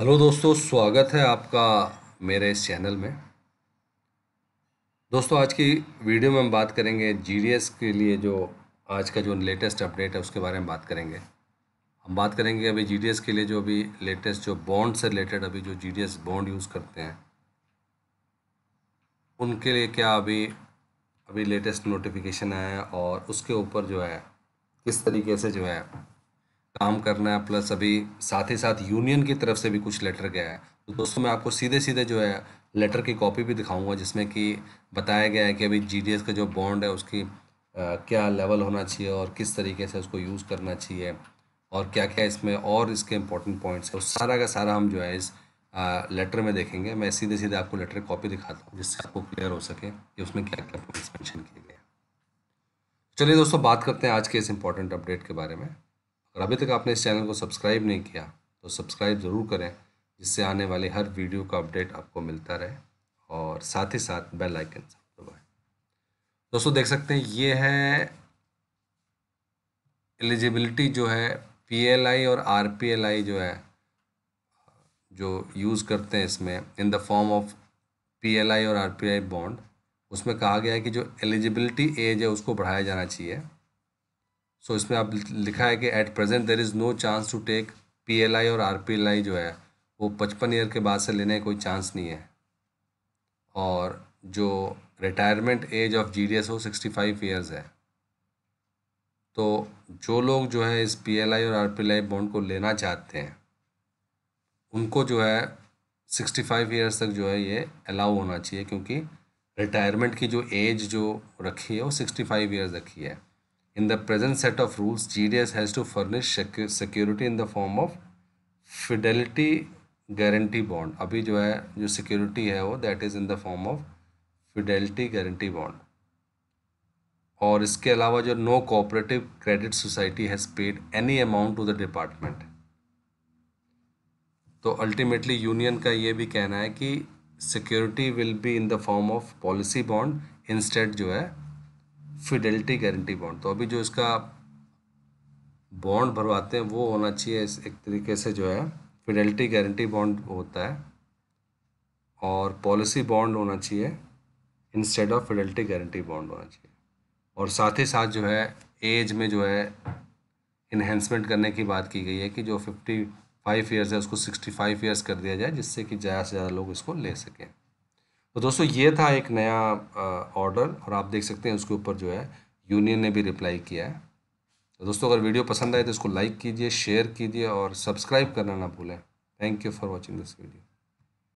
hello दोस्तों स्वागत है आपका मेरे इस चैनल में दोस्तों आज की वीडियो में हम बात करेंगे जीडीएस के लिए जो आज का जो लेटेस्ट अपडेट है उसके बारे में बात करेंगे हम बात करेंगे अभी जीडीएस के लिए जो अभी लेटेस्ट जो बॉन्ड से रिलेटेड अभी जो जीडीएस बॉन्ड यूज़ करते हैं उनके लिए क्या अभी अभी लेटेस्ट नोटिफिकेशन आया है और उसके ऊपर जो है किस तरीके से जो है काम करना है प्लस अभी साथ ही साथ यूनियन की तरफ से भी कुछ लेटर गया है तो दोस्तों मैं आपको सीधे सीधे जो है लेटर की कॉपी भी दिखाऊंगा जिसमें कि बताया गया है कि अभी जी का जो बॉन्ड है उसकी आ, क्या लेवल होना चाहिए और किस तरीके से उसको यूज़ करना चाहिए और क्या क्या इसमें और इसके इम्पोर्टेंट पॉइंट्स है उस सारा का सारा हम जो है इस आ, लेटर में देखेंगे मैं सीधे सीधे आपको लेटर कॉपी दिखाता हूँ जिससे आपको क्लियर हो सके कि उसमें क्या क्या पॉइंट्स मैंशन किए गए चलिए दोस्तों बात करते हैं आज के इस इंपॉर्टेंट अपडेट के बारे में और अभी तक आपने इस चैनल को सब्सक्राइब नहीं किया तो सब्सक्राइब ज़रूर करें जिससे आने वाले हर वीडियो का अपडेट आपको मिलता रहे और साथ ही साथ बेल आइकन दबाएं दोस्तों देख सकते हैं ये है एलिजिबिलिटी जो है पीएलआई और आरपीएलआई जो है जो यूज़ करते हैं इसमें in the form of PLI और आरपीआई बॉन्ड उसमें कहा गया है कि जो एलिजिबिलिटी एज है उसको बढ़ाया जाना चाहिए सो so, इसमें आप लिखा है कि at present there is no chance to take P और आर जो है वो पचपन ईयर के बाद से लेने कोई चांस नहीं है और जो retirement age of G D S हो सिक्सटी फाइव ईयर्स है तो जो लोग जो है इस पी एल आई और आर पी आई बॉन्ड को लेना चाहते हैं उनको जो है सिक्सटी फाइव ईयर्स तक जो है ये अलाउ होना चाहिए क्योंकि रिटायरमेंट की जो एज जो रखी है वो सिक्सटी फाइव ईयर्स रखी है In the present set of rules, GDS has to furnish security in the form of fidelity guarantee bond अभी जो है जो सिक्योरिटी है वो that is in the form of fidelity guarantee bond और इसके अलावा जो no cooperative credit society has paid any amount to the department तो अल्टीमेटली यूनियन का ये भी कहना है कि security will be in the form of policy bond instead जो है फिडेलिटी गारंटी बॉन्ड तो अभी जो इसका बॉन्ड भरवाते हैं वो होना चाहिए इस एक तरीके से जो है फिडेलिटी गारंटी बॉन्ड होता है और पॉलिसी बॉन्ड होना चाहिए instead of fidelity guarantee bond होना चाहिए और साथ ही साथ जो है एज में जो है इन्हेंसमेंट करने की बात की गई है कि जो फिफ्टी फाइव ईयर्स है उसको सिक्सटी फाइव ईयर्स कर दिया जाए जिससे कि ज़्यादा से ज़्यादा लोग इसको ले सकें तो दोस्तों ये था एक नया ऑर्डर और आप देख सकते हैं उसके ऊपर जो है यूनियन ने भी रिप्लाई किया है तो दोस्तों अगर वीडियो पसंद आए तो इसको लाइक कीजिए शेयर कीजिए और सब्सक्राइब करना ना भूलें thank you for watching this video